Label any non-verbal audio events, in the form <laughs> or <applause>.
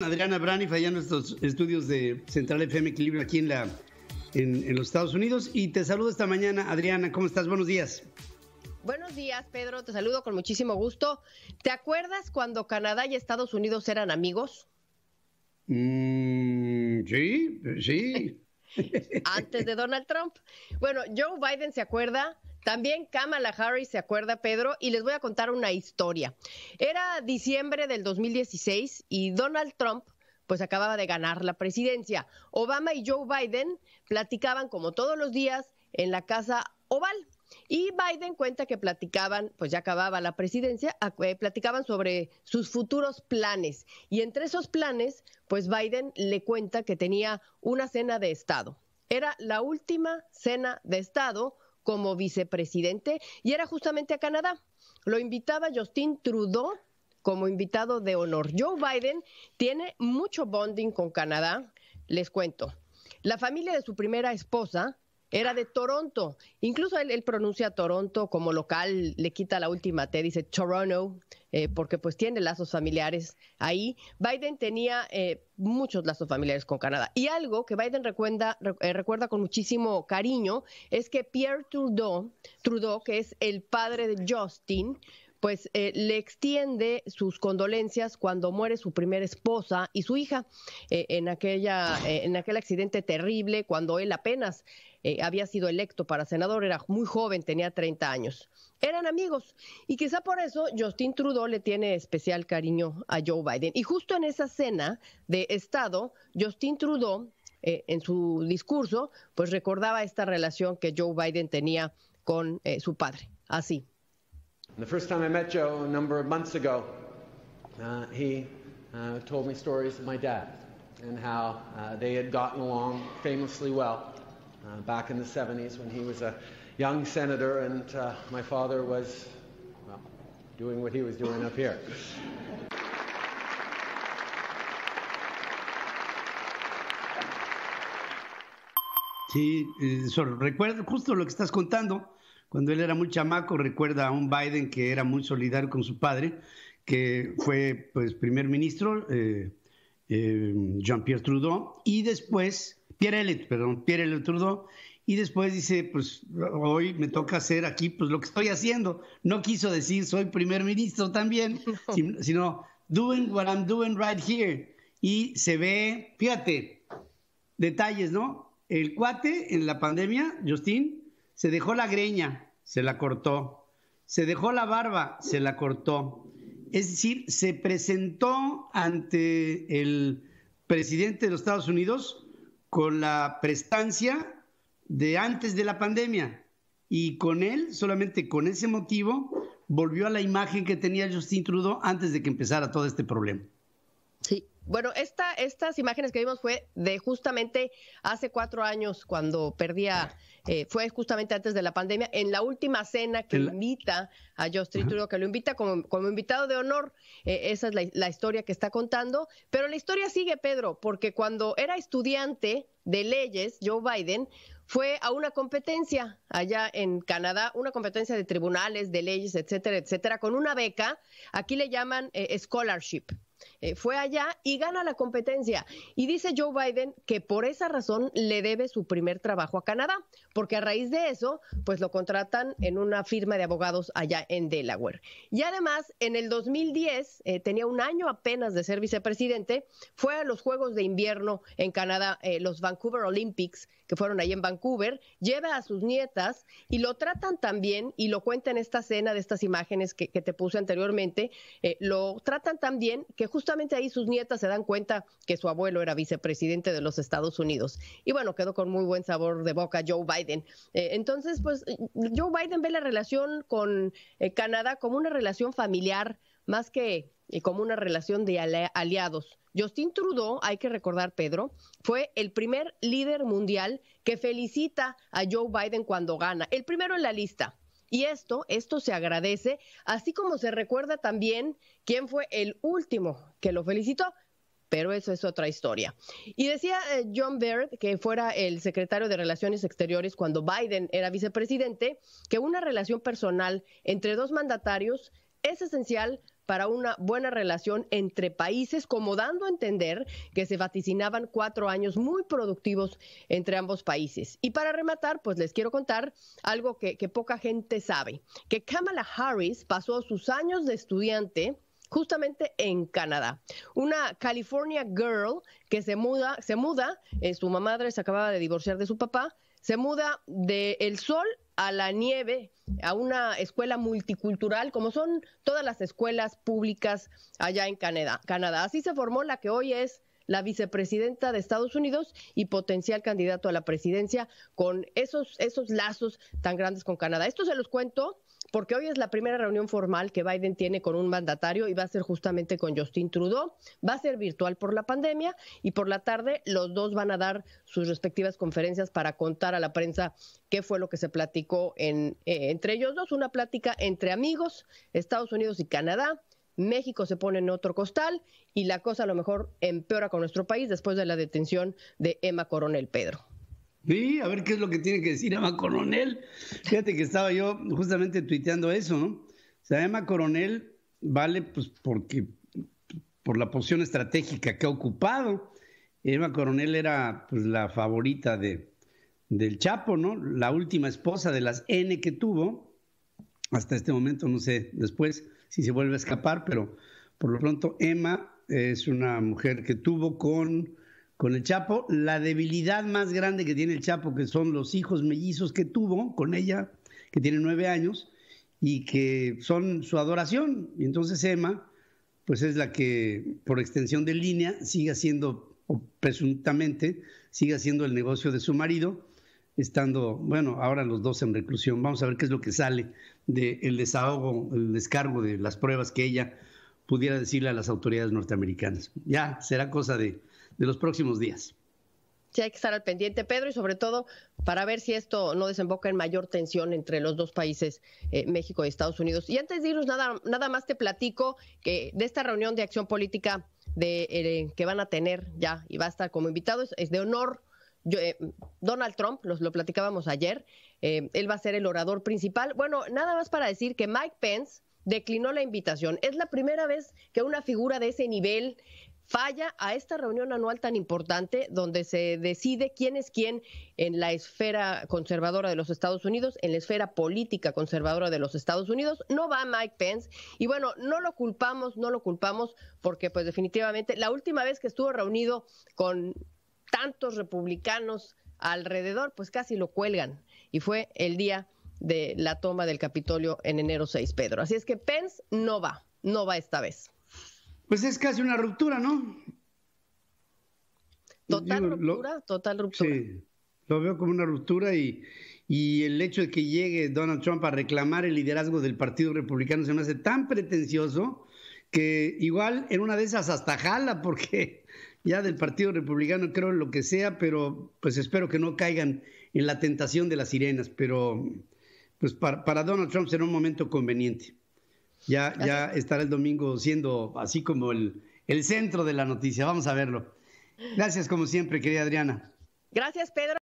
Adriana Braniff allá en nuestros estudios de Central FM Equilibrio aquí en la en, los Estados Unidos y te saludo esta mañana Adriana, ¿cómo estás? Buenos días. Buenos días, Pedro, te saludo con muchísimo gusto. ¿Te acuerdas cuando Canadá y Estados Unidos eran amigos? Mm, sí, sí. <laughs> Antes de Donald Trump. Bueno, Joe Biden se acuerda también Kamala Harris, se acuerda Pedro, y les voy a contar una historia. Era diciembre del 2016 y Donald Trump pues acababa de ganar la presidencia. Obama y Joe Biden platicaban como todos los días en la casa oval. Y Biden cuenta que platicaban, pues ya acababa la presidencia, eh, platicaban sobre sus futuros planes. Y entre esos planes, pues Biden le cuenta que tenía una cena de Estado. Era la última cena de Estado como vicepresidente y era justamente a Canadá. Lo invitaba Justin Trudeau como invitado de honor. Joe Biden tiene mucho bonding con Canadá, les cuento. La familia de su primera esposa era de Toronto. Incluso él, pronuncia Toronto como local, le quita la última T, dice Toronto, eh, porque pues tiene lazos familiares ahí. Biden tenía eh, muchos lazos familiares con Canadá. Y algo que Biden recuerda, eh, recuerda con muchísimo cariño es que Pierre Trudeau, Trudeau, que es el padre de Justin, pues le extiende sus condolencias cuando muere su primera esposa y su hija en aquella en aquel accidente terrible cuando él apenas eh, había sido electo para senador, era muy joven, tenía 30 años. Eran amigos y quizá por eso Justin Trudeau le tiene especial cariño a Joe Biden. Y justo en esa cena de Estado, Justin Trudeau, eh, en su discurso, pues recordaba esta relación que Joe Biden tenía con eh, su padre. Así. The first time I met Joe a number of months ago, uh, he uh, told me stories of my dad and how uh, they had gotten along famously well. Uh, back in the 70s when he was a young senator and uh, my father was doing what he was doing up Sí, eh, recuerdo justo lo que estás contando. Cuando él era muy chamaco, recuerda a un Biden que era muy solidario con su padre, que fue pues primer ministro, eh, eh, Jean-Pierre Trudeau, y después Pierre perdón, Pierre y después dice, pues hoy me toca hacer aquí pues lo que estoy haciendo. No quiso decir soy primer ministro también, <laughs> sino doing what I'm doing right here. Y se ve, fíjate, detalles, ¿no? El cuate en la pandemia, Justin, se dejó la greña, se la cortó. Se dejó la barba, se la cortó. Es decir, se presentó ante el presidente de los Estados Unidos con la prestancia de antes de la pandemia. Y con él, solamente con ese motivo, volvió a la imagen que tenía Justin Trudeau antes de que empezara todo este problema. Sí, bueno, estas imágenes que vimos fue de justamente hace cuatro años cuando perdía, eh, fue justamente antes de la pandemia, en la última cena que invita a Justin Trudeau, que lo invita como, invitado de honor. Eh, esa es la, historia que está contando. Pero la historia sigue, Pedro, porque cuando era estudiante de leyes, Joe Biden, fue a una competencia allá en Canadá, una competencia de tribunales, de leyes, etcétera, etcétera, con una beca, aquí le llaman eh, scholarship, eh, fue allá y gana la competencia. Y dice Joe Biden que por esa razón le debe su primer trabajo a Canadá, porque a raíz de eso, pues lo contratan en una firma de abogados allá en Delaware. Y además, en el 2010, eh, tenía un año apenas de ser vicepresidente, fue a los Juegos de Invierno en Canadá, eh, los Vancouver Olympics, que fueron ahí en Vancouver, lleva a sus nietas y lo tratan también, y lo cuenta en esta escena de estas imágenes que, que te puse anteriormente, lo tratan también que justo justamente ahí sus nietas se dan cuenta que su abuelo era vicepresidente de los Estados Unidos. Y bueno, quedó con muy buen sabor de boca Joe Biden. Eh, entonces, pues Joe Biden ve la relación con eh, Canadá como una relación familiar más que eh, como una relación de aliados. Justin Trudeau, hay que recordar, Pedro, fue el primer líder mundial que felicita a Joe Biden cuando gana, el primero en la lista. Y esto, esto se agradece, así como se recuerda también quién fue el último que lo felicitó. Pero eso es otra historia. Y decía eh, John Baird, que fuera el secretario de Relaciones Exteriores cuando Biden era vicepresidente, que una relación personal entre dos mandatarios es esencial para una buena relación entre países, como dando a entender que se vaticinaban cuatro años muy productivos entre ambos países. Y para rematar, pues les quiero contar algo que, poca gente sabe, que Kamala Harris pasó sus años de estudiante justamente en Canadá. Una California girl que se muda, se muda, eh, su mamá madre se acababa de divorciar de su papá, se muda del sol a la nieve a una escuela multicultural, como son todas las escuelas públicas allá en Canadá. Canadá. Así se formó la que hoy es la vicepresidenta de Estados Unidos y potencial candidato a la presidencia con esos, esos lazos tan grandes con Canadá. Esto se los cuento porque hoy es la primera reunión formal que Biden tiene con un mandatario y va a ser justamente con Justin Trudeau. Va a ser virtual por la pandemia y por la tarde los dos van a dar sus respectivas conferencias para contar a la prensa qué fue lo que se platicó en, eh, entre ellos dos, una plática entre amigos, Estados Unidos y Canadá. México se pone en otro costal y la cosa a lo mejor empeora con nuestro país después de la detención de Emma Coronel Pedro. Sí, a ver qué es lo que tiene que decir Emma Coronel. Fíjate que estaba yo justamente tuiteando eso, ¿no? O sea, Emma Coronel vale pues porque por la posición estratégica que ha ocupado. Emma Coronel era pues la favorita de, del Chapo, ¿no? La última esposa de las N que tuvo. Hasta este momento, no sé después si se vuelve a escapar, pero por lo pronto Emma es una mujer que tuvo con con el Chapo. La debilidad más grande que tiene el Chapo, que son los hijos mellizos que tuvo con ella, que tiene nueve años, y que son su adoración. Y entonces Emma, pues es la que, por extensión de línea, sigue siendo, o presuntamente, sigue haciendo el negocio de su marido, estando, bueno, ahora los dos en reclusión. Vamos a ver qué es lo que sale del desahogo, el descargo de las pruebas que ella pudiera decirle a las autoridades norteamericanas. Ya será cosa de, los próximos días. Sí, hay que estar al pendiente, Pedro, y sobre todo para ver si esto no desemboca en mayor tensión entre los dos países, eh, México y Estados Unidos. Y antes de irnos, nada, nada más te platico que de esta reunión de acción política de, eh, que van a tener ya y va a estar como invitado, es, de honor. Eh, Donald Trump, nos lo platicábamos ayer, él va a ser el orador principal. Bueno, nada más para decir que Mike Pence, declinó la invitación. Es la primera vez que una figura de ese nivel falla a esta reunión anual tan importante donde se decide quién es quién en la esfera conservadora de los Estados Unidos, en la esfera política conservadora de los Estados Unidos. No va Mike Pence y bueno, no lo culpamos, no lo culpamos porque pues definitivamente la última vez que estuvo reunido con tantos republicanos alrededor, pues casi lo cuelgan y fue el día de la toma del Capitolio en enero 6, Pedro. Así es que Pence no va, no va esta vez. Pues es casi una ruptura, ¿no? Total ruptura, total ruptura. Sí, lo veo como una ruptura y, y el hecho de que llegue Donald Trump a reclamar el liderazgo del Partido Republicano se me hace tan pretencioso que igual en una de esas hasta jala, porque ya del Partido Republicano creo lo que sea, pero pues espero que no caigan en la tentación de las sirenas, pero pues para, Donald Trump será un momento conveniente. Ya, ya estará el domingo siendo así como el, el centro de la noticia. Vamos a verlo. Gracias como siempre, querida Adriana. Gracias, Pedro.